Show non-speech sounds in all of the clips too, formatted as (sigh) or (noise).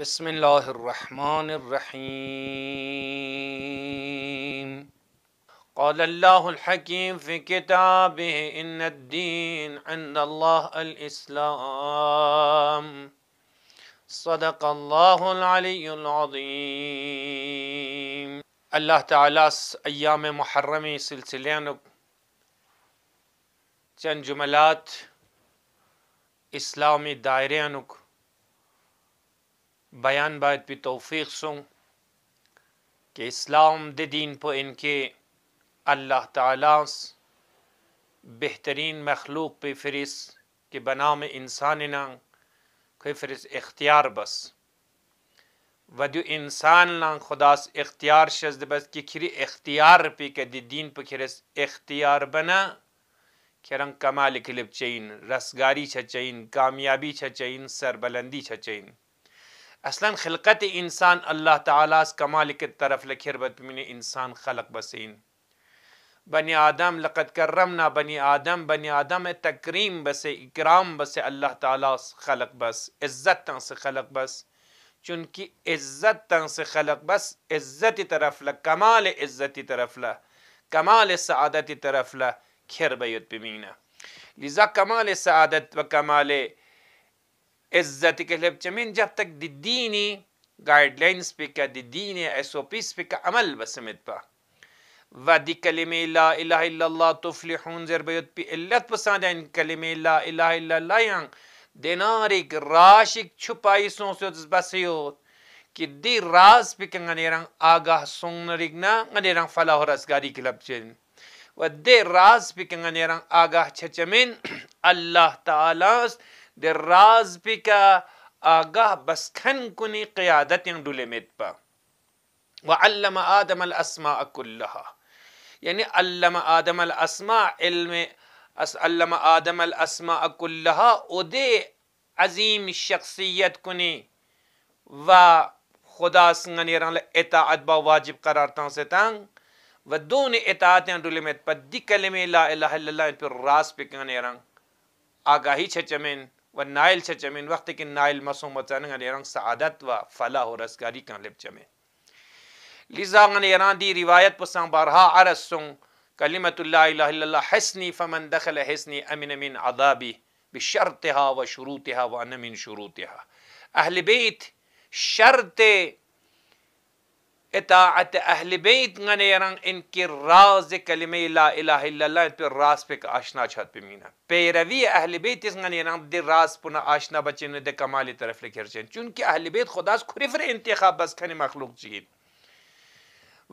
بسم الله الرحمن الرحيم قال الله الحكيم في كتابه إن الدين عند الله الإسلام صدق الله العلي العظيم الله تعالى أيام محرمي سلسلين جن جملات إسلامي دائرينك بیان باید پی توفیق سوں کہ اسلام دین پو ان کے اللہ تعالی بہترین مخلوق پہ فرس کہ بنام انسان نا کوئی فرس اختیار بس ودیو انسان نا اس اختیار شزد بس کہ کھری اختیار پہ کہ دی دین پہ کھرس اختیار بنا کہ رنگ کمال کلپ چین رسگاری چھ چین کامیابی چھ چین سربلندی چھ چین اصلا خلقت انسان اللہ تعالیٰ اس کمال کے طرف لکھر کیر بمین انسان خلق بسین بنی آدم لقد کرمنا بنی آدم بنی آدم تکریم بس اکرام بس اللہ تعالیٰ خلق بس عزت تنس خلق بس چونکہ عزت تن سے خلق بس عزت طرف لہ کمال عزت طرف لہ کمال سعادت طرف لہ بیت بمینہ لذا کمال سعادت و کمال عزت کے لب چمین جب تک دی دینی گائیڈ لائنز پہ کیا دی دینی ایس او پیس پہ کیا عمل بسمت پا و دی کلمہ لا الہ الا اللہ تفلحون زر بیوت پی علت پسند ہے ان کلمہ لا الہ الا اللہ یہاں یعنی دینار ایک راش ایک چھپائی سنو سے بسیوت کہ دی راز پہ کیا گنے رنگ آگاہ سنگ نرگنا گنے رنگ فلاہ رسگاری کلب چین و دی راز پہ کیا گنے رنگ آگاہ چھچمین (clears throat) اللہ تعالیٰ اس اللہ تعالیٰ در راز بکا آگاه بسکن کنی قیادت یعنی ڈولے میت پا وعلم آدم الاسماء کلها یعنی علم آدم الاسماء علم علم آدم الاسماء کلها او دے عظیم شخصیت کنی و خدا سنگنی رنگ اطاعت با واجب قرارتان سے تانگ و دون اطاعت یعنی ڈولے میت پا دی کلمے لا الہ الا اللہ پر راز بکنی رنگ آگاہی چھچمین و نائل چھ چمین وقت کی نائل مسوم وچانگا نیران سعادت و فلاح و رسگاری کن لب چمین لذا غن ایران دی روایت پسان بارها عرص سن کلمت اللہ الہ الا اللہ حسنی فمن دخل حسنی امن من عذابی بشرتها و شروطها و ان من شروطها اہل بیت شرط اطاعت اہل اہل اہل بیت بیت بیت ان کی راز راز راز لا الہ الا اللہ آشنا آشنا چھت پیروی اس اس کمالی طرف لکھر چین چونکہ خدا خریفر انتخاب بس مخلوق چین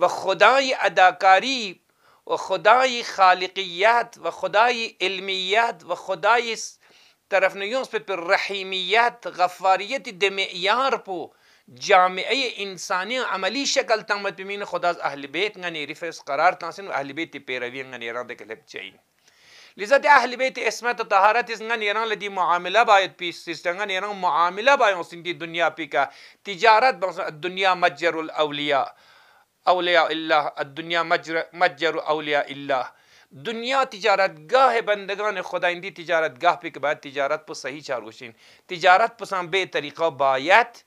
و خدای اداکاری و خدای خالقیت و خدای علمیت و خدای طرف نیونس خدا پہیمیت غفواری دے میں یارپو جامعه انسانی عملی شکل تام بمین خدا از اهل بیت غنی رفس قرار تاسن اهل بیت پیروی غنی را دک لب چي لذا د اهل بیت اسمت طهارت از غنی را لدی معامله باید پی سیستم غنی را معامله باید سندی دنیا پی کا تجارت دنیا مجر الاولیاء اولیاء الله الدنیا مجر مجر اولیاء الله دنیا تجارتگاه بندگان خدا اندی تجارتگاه پی که باید تجارت پا صحیح چار گوشین تجارت پسان به طریقه باید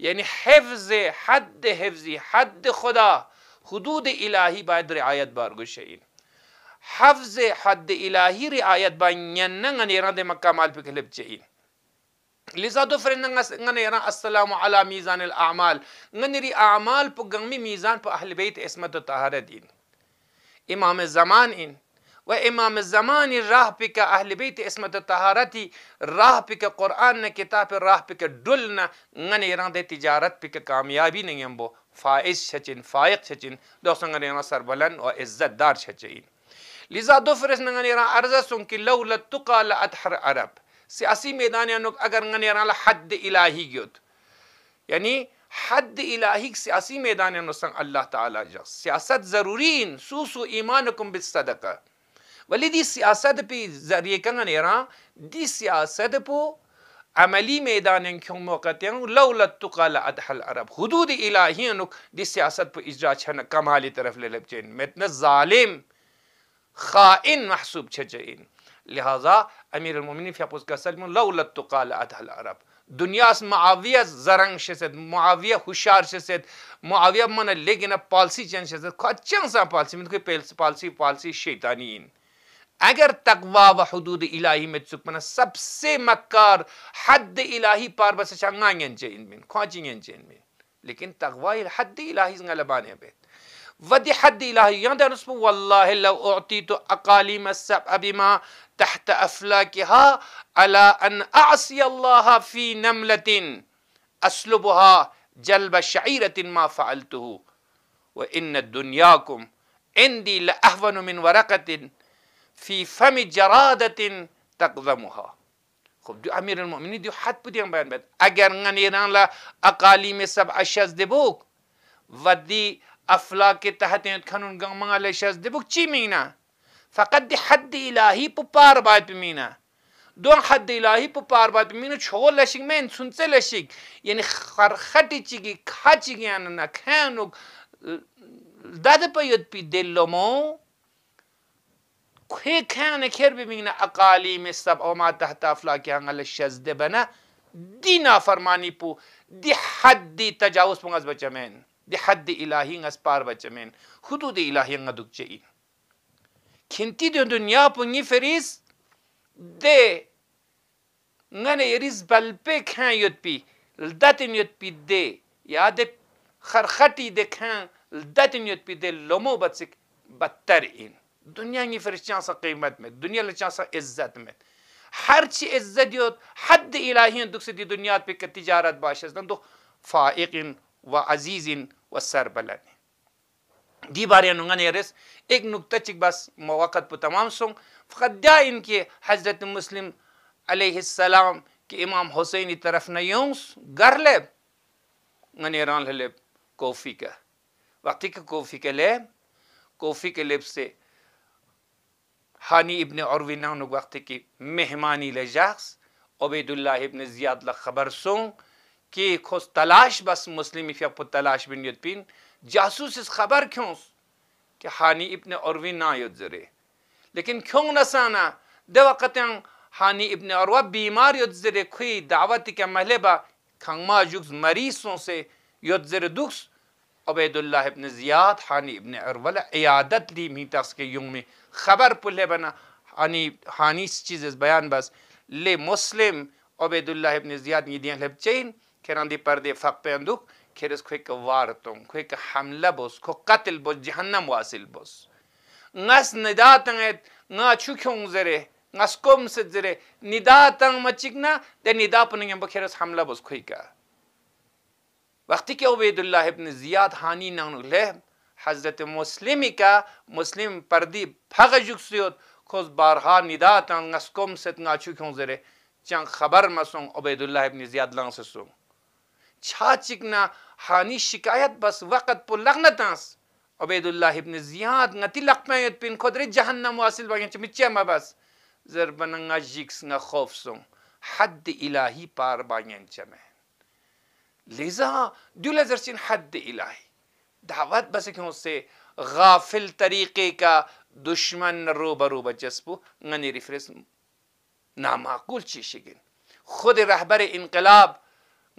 یعنی حفظ حد حفظی حد خدا حدود الهی باید رعایت بارگوشه این حفظ حد الهی رعایت با ینن نیران مکه مال پی کلب چه این لذا دو فرن فرنن نیران السلام علی میزان الاعمال ری اعمال پو گنمی میزان پو اهل بیت اسمت و طهارت دین امام زمان این و امام زمانی راہ کا اہل بیت اسمت راہ کا قرآن کتاب راہ کا کا ڈلنا غنی غنی ران ران ران ران دے تجارت کامیابی نہیں بو فائز فائق دو دو سنگنی و عزت دار لذا فرس نگنی عرض سن کی عرب سیاسی سیاسی اگر حد حد الہی یعنی الہی یعنی فائقین اللہ تعالی تعالیٰ سیاست ضرورین سو سو ایمان کم ولی دی سیاست پی ذریعه کنگن ایران دی سیاست پو عملی میدان کن موقعتی هنگ لولت تقال ادحال عرب حدود الہی انک دی سیاست پو اجرا چھن کمالی طرف لیلب چین متن ظالم خائن محسوب چھ چین لہذا امیر المومنی فی اپوز کا سلم لولت تقال ادحال عرب دنیا اس معاویہ زرنگ شسد معاویہ خوشار شسد معاویہ منہ لیکن پالسی چین شسد خواہ چین سا پالسی من کوئی پالسی پالسی شیطانی ہیں अगर तकवा व हदूद इलाही में चुक मना सबसे मक्कार हद इलाही पार बस शंगांगन चे इनमें खोचिंगन चे इनमें लेकिन तकवा हद इलाही गलबान है बेत ودي حد إلهي يندر اسمه والله لو أعطيت أقاليم السب ابما تحت أفلاكها على أن أعصي الله في نملة أسلبها جلب شعيرة ما فعلته وإن دنياكم عندي لأهون من ورقة في فم جرادة تقضمها خب دو امیر المؤمنین دو حد بودیم بیان بد اگر نن ایران لا اقالیم سبع شزده بوک و دی افلاک تحت کنون گمان لا شزده بوک چی مینا فقط دی حد الهی پو پار باید مینا دو حد الهی پو پار باید مینا چو لشک من سنسه لشک یعنی يعني خرخطی چیگی کھا چیگی يعني آننا کھینو داد پیوت پی دلمو كان كير بمين أقاليم السبع وما تحت أفلاك هنغل الشزد بنا دي نافرماني بو دي حد دي تجاوز بغز بچمين دي حد دي إلهي نغس بار من حدود إلهي نغدوك جئين كنتي دي دنيا بو فريس دي ngane yeris balpe khan yot pi ldatin yot pi de ya de kharkhati de khan ldatin yot pi de لومو batsik battar in دنیا نی فرشتیاں سا قیمت میں دنیا لچان سا عزت میں ہر چی عزت یوت حد الہی ان دکھ سے دی دنیا پہ کہ تجارت باش دن دو فائق و عزیز و سر بلن دی بار یا نگا نیرس ایک نکتہ چک بس مواقع پہ تمام سنگ فقط دیا ان کے حضرت مسلم علیہ السلام کہ امام حسینی طرف نیونس گر لیب نیران لیب کوفی کا وقتی کہ کوفی کے لیب کوفی کے لیب سے حانی ابن عروینہ وقت کی مہمانی لے جاک عبید ابن زیادہ خبر سونگ کی کھوس تلاش بس مسلم تلاش بن پین جاسوس اس خبر کھیوں کہ حانی ابن عروینہ یوت زرے لیکن کھیوں نسانا دے وقت حانی ابن عروہ بیمار یوتھ زرے کھوی دعوت کے با کھنگما جگز مریسوں سے یوت زرے دوکس عبید اللہ ابن زیاد حانی ابن عرولا عیادت لی میتاس کے یوں میں خبر پلے بنا حانی حانی اس چیز اس بیان بس لے مسلم عبید اللہ ابن زیاد نی دیاں لب چین کھران دی پردے فق پہ اندو کھر اس کو ایک وارتوں کو ایک حملہ بس کو قتل بس جہنم واصل بس نس نداتن ایت نا چکھوں زرے نس کم سے زرے نداتن مچکنا دے ندا پننگیم بکھر اس حملہ بس کوئی کا وقتی که عبید ابن زیاد هانی نانگله حضرت مسلمی که مسلم پردی پغ جکسیوت کز بارها ندا تان نسکم ست ناچو کیون زره چان خبر مسون عبید ابن زیاد لانسسون چھا چکنا ہانی شکایت بس وقت پو لغنتانس عبید اللہ ابن زیاد نتی لقمیت پین خود ری جہنم واصل وگن چمی چیما بس زربننگا جیکس نا خوف سون حد الہی پار باگن چمیں لذا دل درسین حد الہی دعوت بس کیوں سے غافل طریقے کا دشمن رو برو بچسپو غنی ریفرس نامعقول چی شگن خود رہبر انقلاب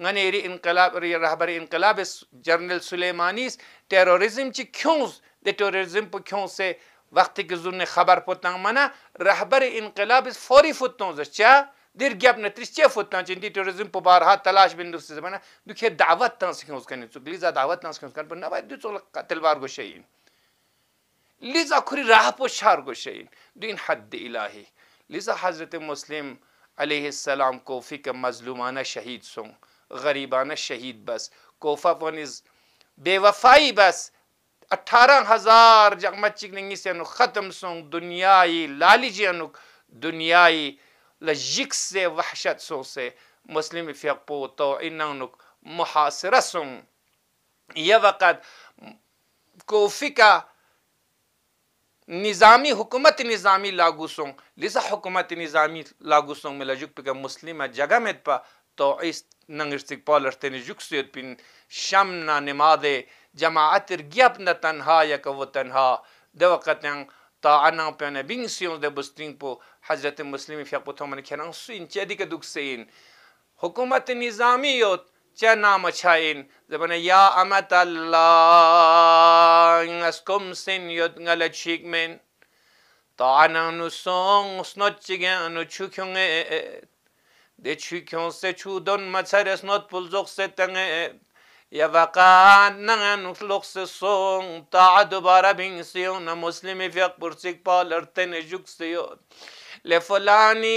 غنی ری انقلاب ری رہبر انقلاب جرنل سلیمانی تیروریزم چی کیوں دی تیروریزم پو کیوں سے وقتی که زن خبر پتنگ منا رہبر انقلاب فوری فتنوز چا دیر گپ تلاش درگیپ نے دعوت تنس تنس لیزا لیزا دعوت پر دو گو گو راہ پو شار حد الہی لیزا حضرت مسلم علیہ السلام کوفی کا مظلومانہ شہید سنگ غریبانہ شہید بس کوفہ بے وفائی بس اٹھارہ ہزار جگمت سے ختم سنگ دنیای لالجی ان دنیا لجک سے وحشت سو سے مسلم فقو تو انانک محاصرہ سن یہ وقت کوفی کا نظامی حکومت نظامی لاغو سن لیسا حکومت نظامی لاغو سن میں لجک پکا مسلم جگہ میں پا تو اس ننگرستک پولرتے نجک سیت پین شمنا نمادے جماعت رگیب نتنہا یک و تنہا دے وقت انگر ta ana pene bin sion de busting po Hazret Muslimi fya po thomen kenan suin chedi ke duk sein hukumat nizami yot چه نام چاین زبان یا امت الله از کم سن یود گل چیک من تا انانو سون سنوت چیگانو چوکیون de çükyon se çudon maçar esnot bulzok setenge یب کا نسلوکس سون تا دوبارہ بھین سیوں نا مسلم برسک پالتے نگ سیون لفلانی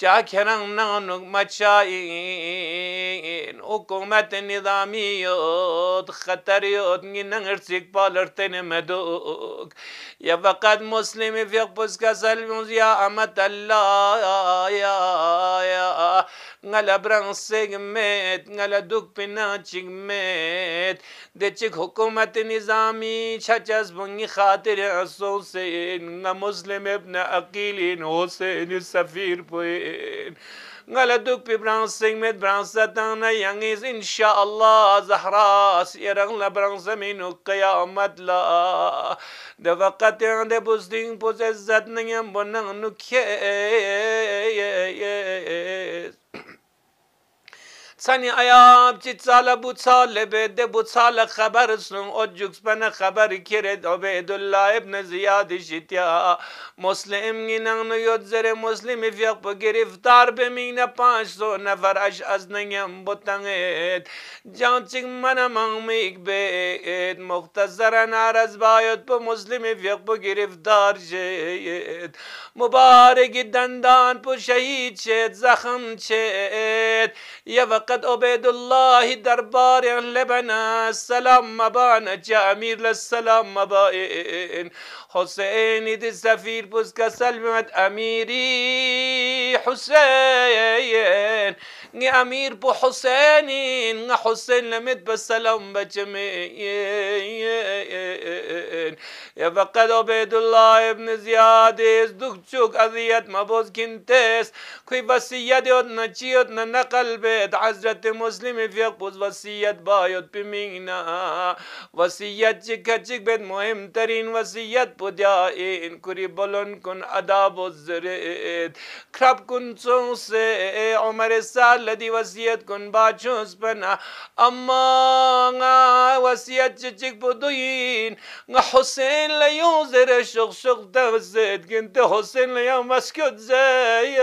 چا کنگ مچائی حکومت نظامی نگر سکھ پال مسلم عمد اللہ یا یا رنگ برنگ سگمیت غل دک پینا چگمیت دے چک حکومت نظامی چچس بنگی خاطر مسلم عکیل ہو سفیر پوین غلطك ببرانس سيمت برانس تانا يانيز إن شاء الله زهراء سيران لبرانس منك يا أمد لا دفقت عند بوزدين بوززت نيام بنان نكيز سنی ایاب چی چاله بود ساله بیده بود ساله خبر سنون او جکس بنا خبر کرد عبید الله ابن زیاد شتیا مسلم گینن نو یود زر مسلم فیق گرفتار بمینه پانچ سو نفر اش از نگم بطنگید جان چک من مغمیک بید مختصرن عرز باید با مسلم فیق با گرفتار جیت مبارک دندان پو شهید شد زخم حضرت عبید الله دربار لبنا سلام مبان جا امیر للسلام مبائن حسین دی سفیر پس سلمت امیری حسین نگه امیر بو حسینین نگه حسین لمد بسلام سلام بچه میین یا فقط عبید الله ابن زیادیست دوک چوک عذیت مبوز گنتیست کوئی بسیت یاد نچی یاد نقل بید حضرت مسلم فیق بوز وسیت باید بمینا وسیت چکا چک بید مهم ترین وسیت بود یائین کوری بلون کن عداب و زرید کرب کن چون سے عمر سال الذي وسيت كن باتشوس بنا أما وسيت جيك بدوين حسين لا يوزر شغ شغ دوزت كنت حسين لا يوم مسكت زي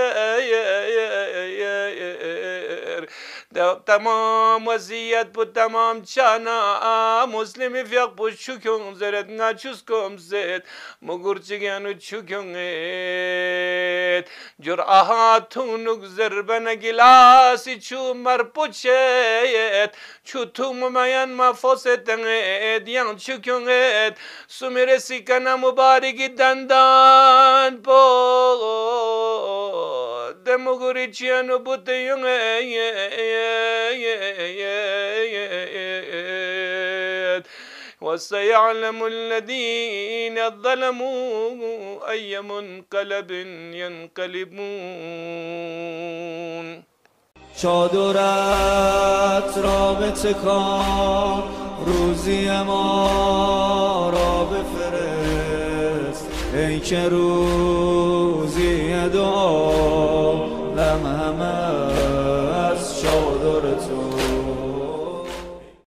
تمام وضعیت بود تمام چانا مسلم فیق بود چکن زرد نچوز کم زد مگر چگنو چکن اید جرعه تونک زربن گلاسی چو مر پوچید چو تو ممین مفاست اید یان چکن اید سمیرسی کنا مبارکی دندان پو دمغريتشيان بوتيون وسيعلم الذين ظلموا أي منقلب ينقلبون چادرت را بتکان روزی ما را ای که روزی دعا لم همه